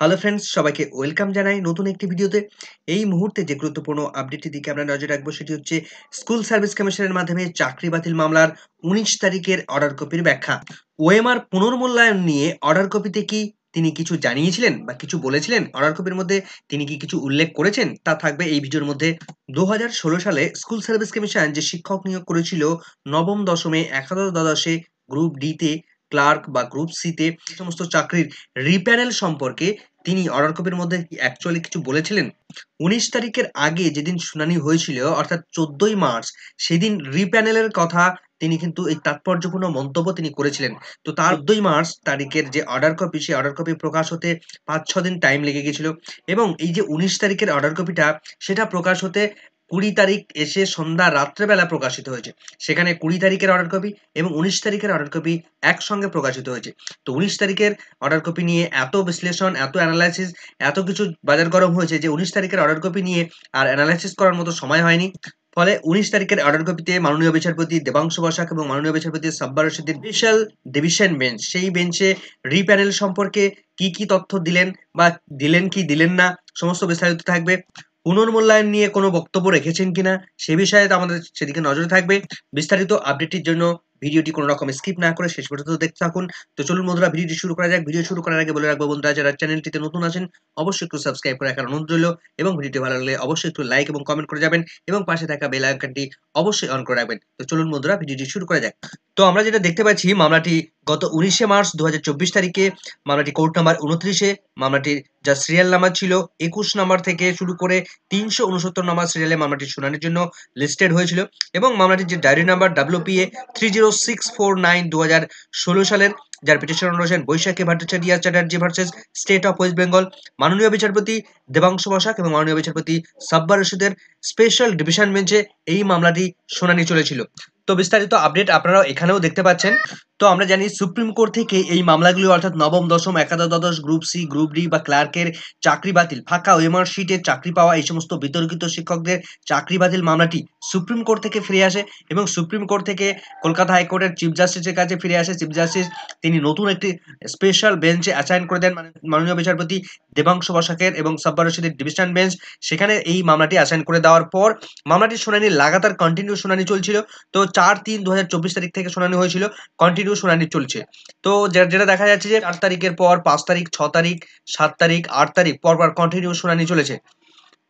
hello friends সবাইকে welcome জানাই নতুন একটি ভিডিওতে এই মুহূর্তে যে গুরুত্বপূর্ণ আপডেটটি দিকে আমরা নজর রাখবো সেটি হচ্ছে স্কুল সার্ভিস কমিশনের মাধ্যমে চাকরি বাতিল মামলার উনিশ তারিখের অর্ডার কপির ব্যাখ্যা ওএমআর পুনর্মূল্যায়ন নিয়ে অর্ডার কপিতে কি তিনি কিছু জানিয়েছিলেন বা কিছু বলেছিলেন অর্ডার কপির মধ্যে তিনি কি কিছু উল্লেখ করেছেন তা থাকবে এই ভিডিওর মধ্যে দু সালে স্কুল সার্ভিস কমিশন যে শিক্ষক নিয়োগ করেছিল নবম দশমে একাদশ দ্বাদশে গ্রুপ ডিতে ক্লার্ক বা গ্রুপ সিতে সমস্ত চাকরির রিপ্যানেল সম্পর্কে তিনি অর্ডার কপির মধ্যে অ্যাকচুয়ালি কিছু বলেছিলেন উনিশ তারিখের আগে যেদিন শুনানি হয়েছিল অর্থাৎ চোদ্দই মার্চ সেদিন রিপ্যানেলের কথা তিনি কিন্তু এই তাৎপর্যপূর্ণ মন্তব্য তিনি করেছিলেন তো তার দুই মার্চ তারিখের যে অর্ডার কপি সেই অর্ডার কপি প্রকাশ হতে পাঁচ ছ দিন টাইম লেগে গেছিল এবং এই যে উনিশ তারিখের অর্ডার কপিটা সেটা প্রকাশ হতে কুড়ি তারিখ এসে সন্ধ্যা রাত্রেবেলা প্রকাশিত হয়েছে সেখানে কুড়ি তারিখের অর্ডার কপি এবং উনিশ তারিখের অর্ডার কপি একসঙ্গে প্রকাশিত হয়েছে তো উনিশ তারিখের অর্ডার কপি নিয়ে এত বিশ্লেষণ এত অ্যানালাইসিস এত কিছু বাজার গরম হয়েছে যে উনিশ তারিখের অর্ডার কপি নিয়ে আর অ্যানালাইসিস করার মতো সময় হয়নি ফলে উনিশ তারিখের অর্ডার কপিতে মাননীয় বিচারপতি দেবাংশ বসাক এবং মাননীয় বিচারপতি Sabbar Rashiddin special division bench সেই বেঞ্চে রিপ্যানেল সম্পর্কে কি কি তথ্য দিলেন বা দিলেন কি দিলেন না সমস্ত বিস্তারিত থাকবে পুনর্মূল্যায়ন নিয়ে কোনো বক্তব্য রেখেছেন কিনা সে বিষয়ে আমাদের সেদিকে নজরে থাকবে বিস্তারিত আপডেটের জন্য ভিডিওটি কোনো রকম স্কিপ না করে শেষ পর্যন্ত দেখতে থাকুন তো চলুন বন্ধুরা ভিডিওটি শুরু করা যাক ভিডিও শুরু করার আগে বলে রাখবো বন্ধুরা যারা চ্যানেলটিতে নতুন আছেন অবশ্যই একটু সাবস্ক্রাইব করে রাখার অনুরোধ রইল এবং ভিডিওটি ভালো লাগলে অবশ্যই একটু লাইক এবং কমেন্ট করে যাবেন এবং পাশে থাকা বেল আইকনটি অবশ্যই অন করে রাখবেন তো চলুন বন্ধুরা ভিডিওটি শুরু করা যাক তো আমরা যেটা দেখতে পাচ্ছি মামলাটি গত উনিশে মার্চ দু তারিখে মামলাটি কোর্ট নাম্বার উনত্রিশে মামলাটির যা সিরিয়াল নাম্বার ছিল একুশ নাম্বার থেকে শুরু করে তিনশো উনসত্তর নাম্বার সিরিয়ালে মামলাটি শুনানির জন্য লিস্টেড হয়েছিল এবং মামলাটির যে diary number WPA three zero six four nine দু হাজার ষোলো সালের যার পিটিশন রয়েছেন Baishakhi Bhattacharya Chatterjee versus state of West Bengal মাননীয় বিচারপতি দেবাংশ বসাক এবং মাননীয় বিচারপতি সাব্বার রশিদের স্পেশাল ডিভিশন বেঞ্চে এই মামলাটি শুনানি চলেছিল তো বিস্তারিত আপডেট আপনারাও এখানেও দেখতে পাচ্ছেন তো আমরা জানি সুপ্রিম কোর্ট থেকে এই মামলাগুলি অর্থাৎ নবম দশম একাদশ গ্রুপ সি গ্রুপ ডি বা ক্লার্কের চাকরি বাতিল ফাঁকা ওয়েমার শিটে চাকরি পাওয়া এই সমস্ত বিতর্কিত শিক্ষকদের চাকরি বাতিল মামলাটি সুপ্রিম কোর্ট থেকে ফিরে আসে এবং সুপ্রিম কোর্ট থেকে কলকাতা হাইকোর্টের চিফ জাস্টিসের কাছে ফিরে আসে চিফ জাস্টিস তিনি নতুন একটি স্পেশাল বেঞ্চে অ্যাসাইন করে দেন মানে মাননীয় বিচারপতি দেবাংশ বসাকের এবং সাব্বার রশিদের ডিভিশন বেঞ্চ সেখানে এই মামলাটি অ্যাসাইন করে দেওয়ার পর মামলাটির শুনানি লাগাতার কন্টিনিউ শুনানি চলছিল তো চার তিন দু তারিখ থেকে শুনানি হয়েছিল কন্টিনিউ ভিডিও শুনানি চলছে তো যেটা দেখা যাচ্ছে যে চার তারিখের পর পাঁচ তারিখ ছ তারিখ সাত তারিখ আট তারিখ পরপর কন্টিনিউ শুনানি চলেছে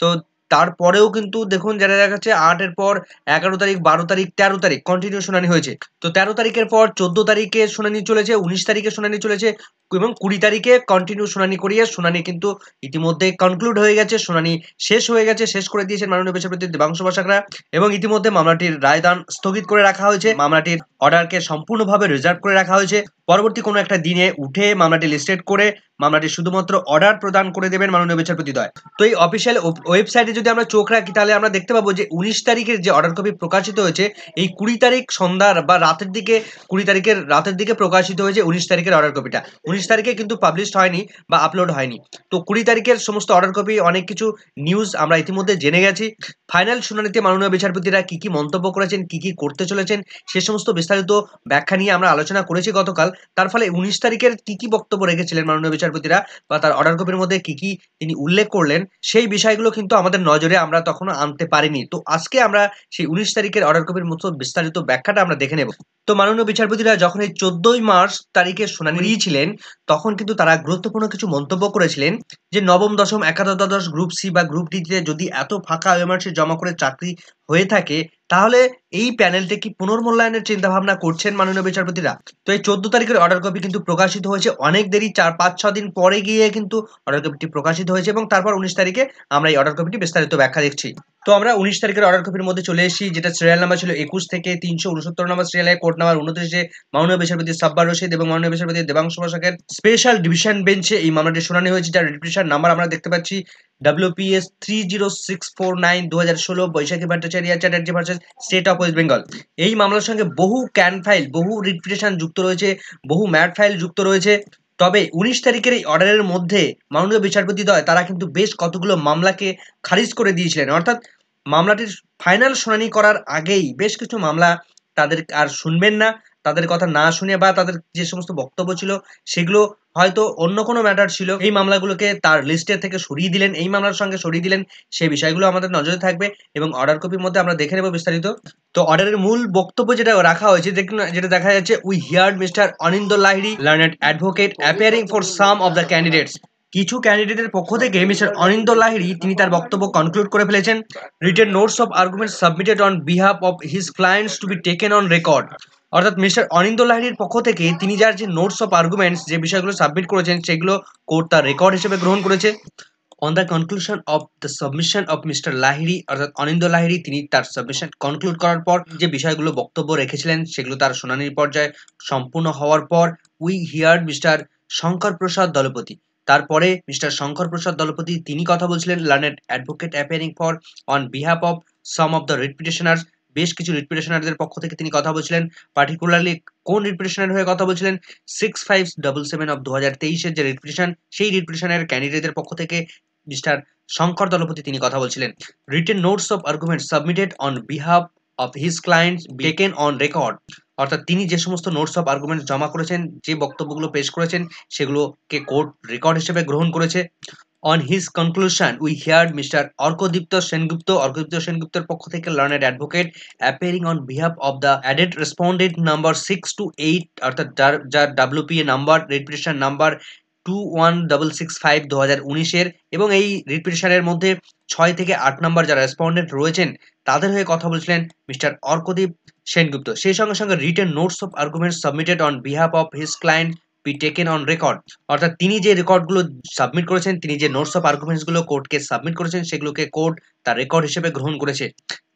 তো তারপরেও কিন্তু দেখুন যারা দেখা যাচ্ছে আটের পর এগারো তারিখ বারো তারিখ তেরো তারিখ কন্টিনিউ শুনানি হয়েছে তো তেরো তারিখের পর চোদ্দ তারিখে শুনানি চলেছে উনিশ তারিখে শুনানি চলেছে এবং কুড়ি তারিখে কন্টিনিউ শুনানি করিয়ে শুনানি কিন্তু ইতিমধ্যে কনক্লুড হয়ে গেছে শুনানি শেষ হয়ে গেছে শেষ করে দিয়েছেন মাননীয় বিচারপতি দেবাংশ বাসাকরা এবং ইতিমধ্যে মামলাটির রায়দান স্থগিত করে রাখা হয়েছে মামলাটির অর্ডারকে সম্পূর্ণভাবে রিজার্ভ করে রাখা হয়েছে পরবর্তী কোনো একটা দিনে উঠে মামলাটি লিস্টেড করে মামলাটি শুধুমাত্র অর্ডার প্রদান করে দেবেন মাননীয় বিচারপতি দয় তো এই অফিসিয়াল ওয়েবসাইটে যদি আমরা চোখ রাখি তাহলে আমরা দেখতে পাবো যে উনিশ তারিখের যে অর্ডার কপি প্রকাশিত হয়েছে এই কুড়ি তারিখ সন্ধ্যার বা রাতের দিকে কুড়ি তারিখের রাতের দিকে প্রকাশিত হয়েছে উনিশ তারিখের অর্ডার কপিটা উনিশ তারিখে কিন্তু পাবলিশড হয়নি বা আপলোড হয়নি তো কুড়ি তারিখের সমস্ত অর্ডার কপি অনেক কিছু নিউজ আমরা ইতিমধ্যে জেনে গেছি ফাইনাল শুনানিতে মাননীয় বিচারপতিরা কি কি মন্তব্য করেছেন কি কি করতে চলেছেন সে সমস্ত বিস্তারিত ব্যাখ্যা নিয়ে আমরা আলোচনা করেছি গতকাল তার ফলে উনিশ তারিখের কি কি বক্তব্য রেখেছিলেন মাননীয় বিচার বিচারপতিরা বা তার অর্ডার কপির মধ্যে কি কি তিনি উল্লেখ করলেন সেই বিষয়গুলো কিন্তু আমাদের নজরে আমরা তখনও আনতে পারিনি তো আজকে আমরা সেই উনিশ তারিখের অর্ডার কপির মতো বিস্তারিত ব্যাখ্যাটা আমরা দেখে নেব তো মাননীয় বিচারপতিরা যখন এই চোদ্দই মার্চ তারিখে শুনানি দিয়েছিলেন তখন কিন্তু তারা গুরুত্বপূর্ণ কিছু মন্তব্য করেছিলেন যে নবম দশম একাদশ গ্রুপ সি বা গ্রুপ ডি তে যদি এত ফাঁকা ওএমআরসি জমা করে চাকরি হয়ে থাকে তাহলে এই প্যানেলটি কি পুনর্মূল্যায়নের চিন্তা ভাবনা করছেন মাননীয় বিচারপতিরা তো এই চোদ্দ তারিখের অর্ডার কপি কিন্তু প্রকাশিত হয়েছে অনেক দেরি চার পাঁচ ছ দিন পরে গিয়ে কিন্তু অর্ডার কপিটি প্রকাশিত হয়েছে এবং তারপর উনিশ তারিখে আমরা এই অর্ডার কপিটি বিস্তারিত ব্যাখ্যা দেখছি তো আমরা উনিশ তারিখের অর্ডার কপির মধ্যে চলে এসেছি যেটা সিরিয়াল নাম্বার ছিল একুশ থেকে তিনশো উনসত্তর নম্বর সিরিয়ালের কোর্ট নাম্বার উনত্রিশে মাননীয় বিচারপতি সাব্বার রশিদ এবং মাননীয় বিচারপতি দেবাংশ বসাকের স্পেশাল ডিভিশন বেঞ্চে এই মামলাটি শুনানি হয়েছে যার রেজিস্ট্রেশন নাম্বার আমরা দেখতে পাচ্ছি WPS three zero six four nine দু হাজার ষোলো Baishakhi Bhattacharya Chatterjee versus state of West Bengal এই মামলার সঙ্গে বহু ক্যান ফাইল বহু রিপ্রিটেশন যুক্ত রয়েছে বহু ম্যাট ফাইল যুক্ত রয়েছে তবে উনিশ তারিখের এই অর্ডারের মধ্যে মাননীয় বিচারপতি দয় তারা কিন্তু বেশ কতগুলো মামলাকে খারিজ করে দিয়েছিলেন অর্থাৎ মামলাটির ফাইনাল শুনানি করার আগেই বেশ কিছু মামলা তাদের আর শুনবেন না তাদের কথা না শুনে বা তাদের যে সমস্ত বক্তব্য ছিল সেগুলো হয়তো অন্য কোনো ম্যাটার ছিল এই মামলাগুলোকে তার লিস্টের থেকে সরিয়ে দিলেন এই মামলার সঙ্গে সরিয়ে দিলেন সেই বিষয়গুলো আমাদের নজরে থাকবে এবং অর্ডার কপির মধ্যে আমরা দেখে নেব বিস্তারিত তো অর্ডারের মূল বক্তব্য যেটা রাখা হয়েছে যেটা দেখা যাচ্ছে we hear Mister Anindya Lahiri learned advocate appearing for some of the candidates কিছু ক্যান্ডিডেটের পক্ষ থেকে মিস্টার অনিন্দ লাহিড়ি তিনি তার বক্তব্য কনক্লুড করে ফেলেছেন written notes of argument submitted on behalf of his clients to be taken on record অর্থাৎ মিস্টার অনিন্দ লাহিড়ির পক্ষ থেকে তিনি যার যে নোটস অফ আর্গুমেন্টস যে বিষয়গুলো সাবমিট করেছেন সেগুলো কোর্ট তার রেকর্ড হিসেবে গ্রহণ করেছে on the conclusion of the submission of Mister Lahiri অর্থাৎ অনিন্দ লাহিড়ি তিনি তার সাবমিশন কনক্লুড করার পর যে বিষয়গুলো বক্তব্য রেখেছিলেন সেগুলো তার শুনানির পর্যায়ে সম্পূর্ণ হওয়ার পর we hear Mister Shankar Prasad Dalapati তারপরে মিস্টার শঙ্কর প্রসাদ দলপতি তিনি কথা বলছিলেন learned advocate appearing for on behalf of some of the writ petitioners বেশ কিছু রিপ্রেশনারদের পক্ষ থেকে তিনি কথা বলছিলেন পার্টিকুলারলি কোন রিপ্রেশনার হয়ে কথা বলছিলেন six five double seven of দু হাজার তেইশের যে রিপ্রেশন সেই রিপ্রেশনের ক্যান্ডিডেটদের পক্ষ থেকে মিস্টার শঙ্কর দলপতি তিনি কথা বলছিলেন written notes of argument submitted on behalf of his client taken on record অর্থাৎ তিনি যে সমস্ত নোটস অফ আর্গুমেন্ট জমা করেছেন যে বক্তব্যগুলো পেশ করেছেন সেগুলোকে কোর্ট রেকর্ড হিসেবে গ্রহণ করেছে on his conclusion we hear Mister Arkadipta Sengupta Arkadipta সেনগুপ্তের পক্ষ থেকে learned advocate appearing on behalf of the added respondent number six two eight অর্থাৎ যার যার WPA number রেড number two one double six five দু হাজার উনিশের এবং এই রিট মধ্যে ছয় থেকে আট নম্বর যারা রেসপন্ডেন্ট রয়েছেন তাদের হয়ে কথা বলছিলেন মিস্টার অর্কদীপ সেনগুপ্ত সেই সঙ্গে সঙ্গে written notes of argument submitted on behalf of his client be taken on record অর্থাৎ তিনি যে রেকর্ডগুলো সাবমিট করেছেন তিনি যে নোটস অফ আর্গুমেন্টসগুলো কোর্টকে সাবমিট করেছেন সেগুলোকে কোর্ট তার রেকর্ড হিসেবে গ্রহণ করেছে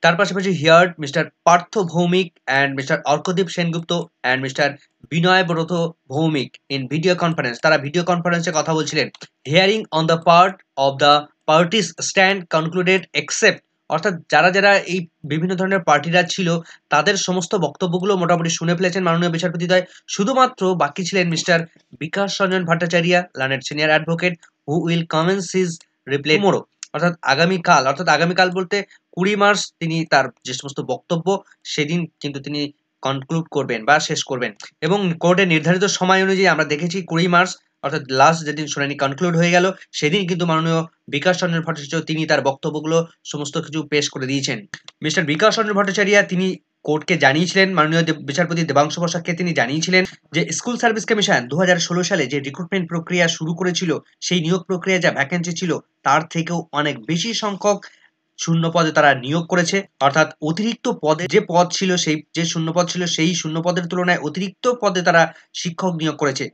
তার পাশাপাশি heard Mister Partha Bhowmick and Mister Arkadip Sengupta and Mister Binay Brata Bhowmick in video conference তারা ভিডিও কনফারেন্সে কথা বলছিলেন hearing on the part of the parties stand concluded except অর্থাৎ যারা যারা এই বিভিন্ন ধরনের পার্টিরা ছিল তাদের সমস্ত বক্তব্যগুলো মোটামুটি শুনে ফেলেছেন মাননীয় বিচারপতিদ্বয় শুধুমাত্র বাকি ছিলেন Mister Bikash Ranjan Bhattacharya learned senior advocate who will commence his reply morrow অর্থাৎ আগামীকাল অর্থাৎ আগামীকাল বলতে কুড়ি মার্চ তিনি তার যে সমস্ত বক্তব্য সেদিন কিন্তু তিনি কনক্লুড করবেন বা শেষ করবেন এবং কোর্টের নির্ধারিত সময় অনুযায়ী আমরা দেখেছি কুড়ি মার্চ অর্থাৎ লাস্ট যেদিন শুনানি কনক্লুড হয়ে গেল সেদিন কিন্তু মাননীয় বিকাশ চন্দ্র ভট্টাচার্য তিনি তার বক্তব্যগুলো সমস্ত কিছু পেশ করে দিয়েছেন মিস্টার বিকাশ চন্দ্র ভট্টাচার্য তিনি কোর্টকে জানিয়েছিলেন মাননীয় বিচারপতি দেবাংশ প্রসাদকে তিনি জানিয়েছিলেন যে স্কুল সার্ভিস কমিশন দু সালে যে রিক্রুটমেন্ট প্রক্রিয়া শুরু করেছিল সেই নিয়োগ প্রক্রিয়া যা ভ্যাকেন্সি ছিল তার থেকেও অনেক বেশি সংখ্যক শূন্য পদে তারা নিয়োগ করেছে অর্থাৎ অতিরিক্ত পদে যে পদ ছিল সেই যে শূন্য পদ ছিল সেই শূন্য পদের তুলনায় অতিরিক্ত পদে তারা শিক্ষক নিয়োগ করেছে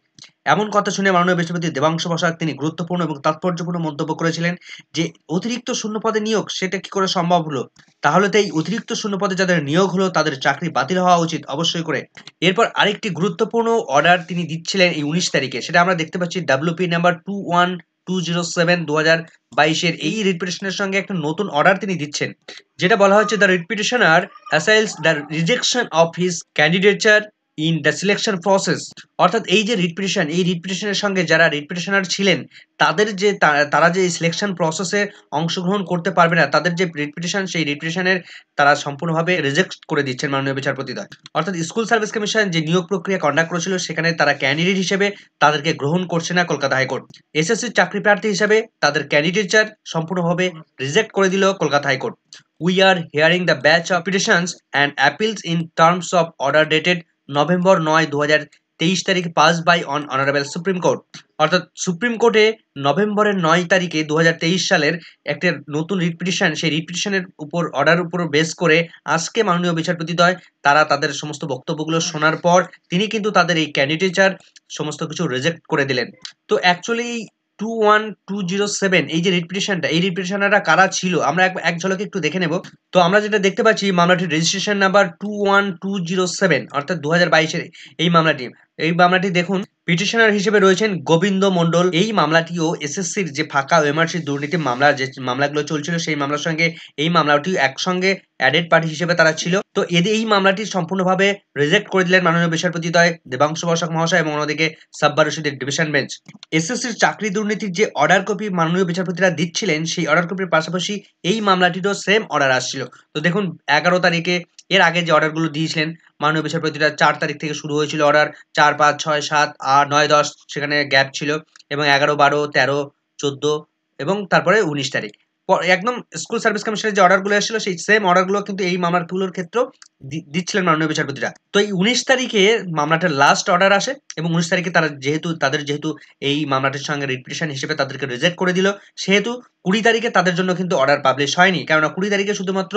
এমন কথা শুনে মাননীয় বিচারপতি দেবাংশ বসাক তিনি গুরুত্বপূর্ণ এবং তাৎপর্যপূর্ণ মন্তব্য করেছিলেন যে অতিরিক্ত শূন্যপদে নিয়োগ সেটা কি করে সম্ভব হলো তাহলে তো এই অতিরিক্ত শূন্যপদে যাদের নিয়োগ হলো তাদের চাকরি বাতিল হওয়া উচিত অবশ্যই করে এরপর আরেকটি গুরুত্বপূর্ণ অর্ডার তিনি দিচ্ছিলেন এই উনিশ তারিখে সেটা আমরা দেখতে পাচ্ছি WP number two one two zero seven দু হাজার বাইশের এই রিপিটেশনের সঙ্গে একটা নতুন অর্ডার তিনি দিচ্ছেন যেটা বলা হচ্ছে দ্য আর অ্যাসাইলস the rejection of his candidature in the selection process অর্থাৎ এই যে রিপিটেশন এই রিপিটেশনের সঙ্গে যারা রিপিটেশনার ছিলেন তাদের যে তারা যে সিলেকশন প্রসেসে অংশগ্রহণ করতে পারবে না তাদের যে রিপিটেশন সেই রিপিটেশনের তারা সম্পূর্ণভাবে রিজেক্ট করে দিচ্ছেন মাননীয় বিচারপতিদ্বয় অর্থাৎ স্কুল সার্ভিস কমিশন যে নিয়োগ প্রক্রিয়া কন্ডাক্ট করেছিল সেখানে তারা ক্যান্ডিডেট হিসেবে তাদেরকে গ্রহণ করছে না কলকাতা হাইকোর্ট এসএসসি চাকরি প্রার্থী হিসেবে তাদের ক্যান্ডিডেটচার সম্পূর্ণভাবে রিজেক্ট করে দিল Kolkata high court we are hearing the batch of petitions and appeals in terms of order dated November নয় দু হাজার তেইশ তারিখ pass by on honourable supreme court অর্থাৎ সুপ্রিম কোর্টে নভেম্বরের নয় তারিখে দু সালের একটা নতুন রিপিটিশন সেই রিপিটিশনের উপর অর্ডার উপর বেস করে আজকে মাননীয় বিচারপতিদ্বয় তারা তাদের সমস্ত বক্তব্যগুলো শোনার পর তিনি কিন্তু তাদের এই ক্যান্ডিডেচার সমস্ত কিছু রিজেক্ট করে দিলেন তো actually two one two zero seven এই যে রিপিটেশনটা এই রিপিটেশনটা কারা ছিল আমরা এক ঝলকে একটু দেখে নেব তো আমরা যেটা দেখতে পাচ্ছি মামলাটির registration number two one two zero seven অর্থাৎ দু বাইশের এই মামলাটি এই মামলাটি দেখুন পিটিশনার হিসেবে রয়েছেন গোবিন্দ মন্ডল এই মামলাটিও এসএসসির যে ফাঁকা ওএমআরসি দুর্নীতি মামলা যে মামলাগুলো চলছিল সেই মামলার সঙ্গে এই মামলাটি একসঙ্গে অ্যাডেড পার্টি হিসেবে তারা ছিল তো এদের এই মামলাটি সম্পূর্ণভাবে রিজেক্ট করে দিলেন মাননীয় বিচারপতিদ্বয় দেবাংশু বসাক মহাশয় এবং অন্যদিকে সাব্বার রশিদের ডিভিশন বেঞ্চ এসএসসির চাকরি দুর্নীতির যে অর্ডার কপি মাননীয় বিচারপতিরা দিচ্ছিলেন সেই অর্ডার কপির পাশাপাশি এই মামলাটিরও সেম অর্ডার আসছিল তো দেখুন এগারো তারিখে এর আগে যে অর্ডারগুলো দিয়েছিলেন মাননীয় বিচারপতিরা চার তারিখ থেকে শুরু হয়েছিল অর্ডার চার পাঁচ ছয় সাত আট নয় দশ সেখানে গ্যাপ ছিল এবং এগারো বারো তেরো চোদ্দ এবং তারপরে উনিশ তারিখ একদম স্কুল সার্ভিস কমিশনের যে অর্ডারগুলো এসেছিল সেই সেম অর্ডারগুলো কিন্তু এই মামলাগুলোর ক্ষেত্রেও দিচ্ছিলেন মাননীয় বিচারপতিরা তো এই উনিশ তারিখে মামলাটার লাস্ট অর্ডার আসে এবং উনিশ তারিখে তারা যেহেতু তাদের যেহেতু এই মামলাটির সঙ্গে রিপিটিশন হিসেবে তাদেরকে রিজেক্ট করে দিল সেহেতু কুড়ি তারিখে তাদের জন্য কিন্তু অর্ডার পাবলিশ হয়নি কেননা কুড়ি তারিখে শুধুমাত্র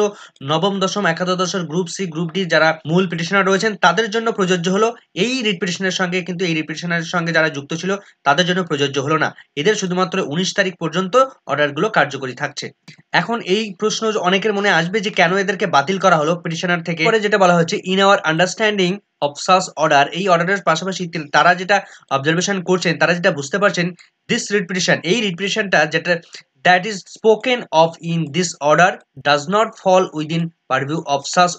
নবম দশম একাদশের গ্রুপ সি গ্রুপ ডি যারা মূল পিটিশনার রয়েছেন তাদের জন্য প্রযোজ্য হলো এই রিট সঙ্গে কিন্তু এই রিট সঙ্গে যারা যুক্ত ছিল তাদের জন্য প্রযোজ্য হলো না এদের শুধুমাত্র উনিশ তারিখ পর্যন্ত অর্ডারগুলো কার্যকরী থাকছে হচ্ছে এখন এই প্রশ্ন অনেকের মনে আসবে যে কেন এদেরকে বাতিল করা হলো পিটিশনার থেকে পরে যেটা বলা হচ্ছে in our understanding of such order এই অর্ডারের পাশাপাশি তারা যেটা অবজারভেশন করছেন তারা যেটা বুঝতে পারছেন দিস রিপ্রিটিশন এই রিপ্রিটিশনটা যেটা that is spoken of in this order does not fall within purview of such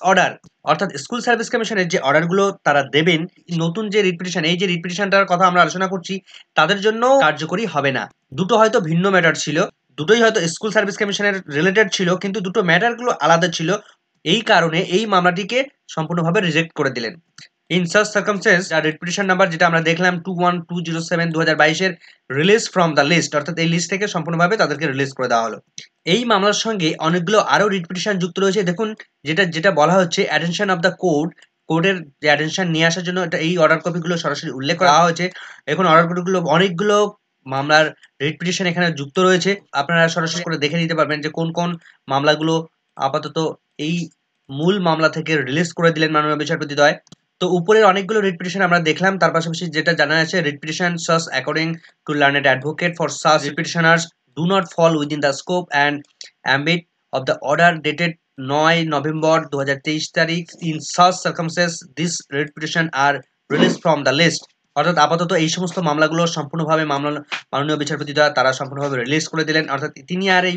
অর্থাৎ স্কুল সার্ভিস কমিশনের যে অর্ডারগুলো তারা দেবেন নতুন যে রিপিটিশন এই যে রিপিটিশনটার কথা আমরা আলোচনা করছি তাদের জন্য কার্যকরী হবে না দুটো হয়তো ভিন্ন ম্যাটার ছিল দুটোই হয়তো স্কুল সার্ভিস কমিশনের রিলেটেড ছিল কিন্তু দুটো ম্যাটারগুলো আলাদা ছিল এই কারণে এই মামলাটিকে সম্পূর্ণভাবে রিজেক্ট করে দিলেন ইন সার্চ সার্কামসেন্স আর রিপিটিশন নাম্বার যেটা আমরা দেখলাম two one two zero seven দু হাজার বাইশের রিলিজ ফ্রম দ্য লিস্ট অর্থাৎ এই লিস্ট থেকে সম্পূর্ণভাবে তাদেরকে রিলিজ করে দেওয়া হলো এই মামলার সঙ্গে অনেকগুলো আরও রিপিটিশন যুক্ত রয়েছে দেখুন যেটা যেটা বলা হচ্ছে অ্যাটেনশন অফ দ্য কোর্ট কোর্টের যে অ্যাটেনশন নিয়ে আসার জন্য এই অর্ডার কপিগুলো সরাসরি উল্লেখ করা হয়েছে এখন অর্ডার কপিগুলো অনেকগুলো মামলার রিট পিটিশন এখানে যুক্ত রয়েছে আপনারা সরাসরি করে দেখে নিতে পারবেন যে কোন কোন মামলাগুলো আপাতত এই মূল মামলা থেকে রিলিজ করে দিলেন মাননীয় বিচারপতি দয় তো উপরের অনেকগুলো রিট পিটিশন আমরা দেখলাম তার পাশাপাশি যেটা জানা আছে writ petition such according to learned advocate for such writ petitioners do not fall within the scope and ambit of the order dated নয় নভেম্বর দু তারিখ in such circumstances this writ petition are release from the list অর্থাৎ আপাতত এই সমস্ত মামলাগুলো সম্পূর্ণভাবে মামলা মাননীয় বিচারপতি দ্বারা তারা সম্পূর্ণভাবে রিলিজ করে দিলেন অর্থাৎ তিনি আর এই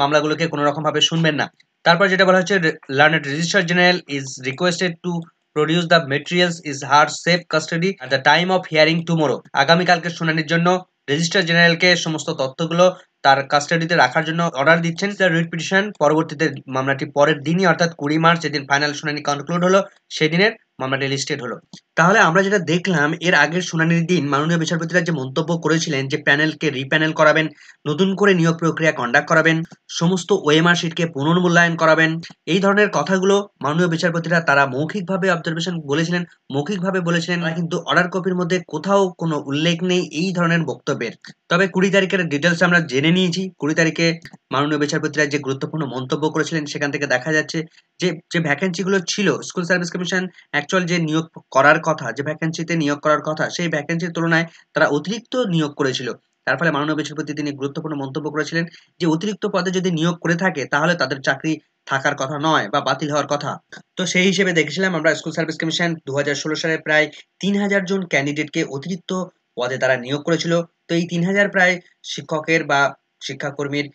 মামলাগুলোকে কোনো রকমভাবে শুনবেন না তারপর যেটা বলা হচ্ছে learned registrar general is requested to produce the materials is her safe custody at the time of hearing tomorrow আগামীকালকে শুনানির জন্য রেজিস্ট্রার জেনারেলকে সমস্ত তথ্যগুলো তার কাস্টাডিতে রাখার জন্য অর্ডার দিচ্ছেন তার রিট পিটিশন পরবর্তীতে মামলাটি পরের দিনই অর্থাৎ কুড়ি মার্চ যেদিন ফাইনাল শুনানি কনক্লুড হলো সেদিনের মামলাটি লিস্টেড হলো তাহলে আমরা যেটা দেখলাম এর আগের শুনানির দিন মাননীয় বিচারপতিরা যে মন্তব্য করেছিলেন যে প্যানেলকে রিপ্যানেল করাবেন নতুন করে নিয়োগ প্রক্রিয়া কন্ডাক্ট করাবেন সমস্ত ওএমআর শিটকে পুনর্মূল্যায়ন করাবেন এই ধরনের কথাগুলো মাননীয় বিচারপতিরা তারা মৌখিকভাবে অবজারভেশন বলেছিলেন মৌখিকভাবে বলেছিলেন কিন্তু অর্ডার কপির মধ্যে কোথাও কোনো উল্লেখ নেই এই ধরনের বক্তব্যের তবে কুড়ি তারিখের ডিটেলস আমরা জেনে নিয়েছি কুড়ি তারিখে মাননীয় বিচারপতিরা যে গুরুত্বপূর্ণ মন্তব্য করেছিলেন সেখান থেকে দেখা যাচ্ছে যে যে ভ্যাকেন্সিগুলো ছিল স্কুল সার্ভিস কমিশন অ্যাকচুয়াল যে নিয়োগ করার কথা যে ভ্যাকেন্সিতে নিয়োগ করার কথা সেই ভ্যাকেন্সির তুলনায় তারা অতিরিক্ত নিয়োগ করেছিল তার ফলে মাননীয় বিচারপতি তিনি গুরুত্বপূর্ণ মন্তব্য করেছিলেন যে অতিরিক্ত পদে যদি নিয়োগ করে থাকে তাহলে তাদের চাকরি থাকার কথা নয় বা বাতিল হওয়ার কথা তো সেই হিসেবে দেখেছিলাম আমরা স্কুল সার্ভিস কমিশন দু সালে প্রায় তিন হাজার জন ক্যান্ডিডেটকে অতিরিক্ত পদে তারা নিয়োগ করেছিল তো এই তিন হাজার প্রায় শিক্ষকের বা শিক্ষাকর্মীর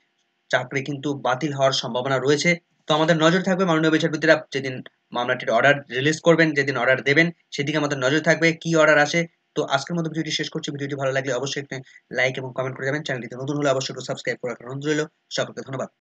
চাকরি কিন্তু বাতিল হওয়ার সম্ভাবনা রয়েছে তো আমাদের নজর থাকবে মাননীয় বিচারপতিরা যেদিন মামলাটির অর্ডার রিলিজ করবেন যেদিন অর্ডার দেবেন সেদিকে আমাদের নজর থাকবে কি অর্ডার আসে তো আজকের মতো ভিডিওটি শেষ করছি ভিডিওটি ভালো লাগলে অবশ্যই লাইক এবং কমেন্ট করে যাবেন চ্যানেলটিতে নতুন হলে অবশ্যই সাবস্ক্রাইব করার অনুরোধ রইল সকলকে ধন্যবাদ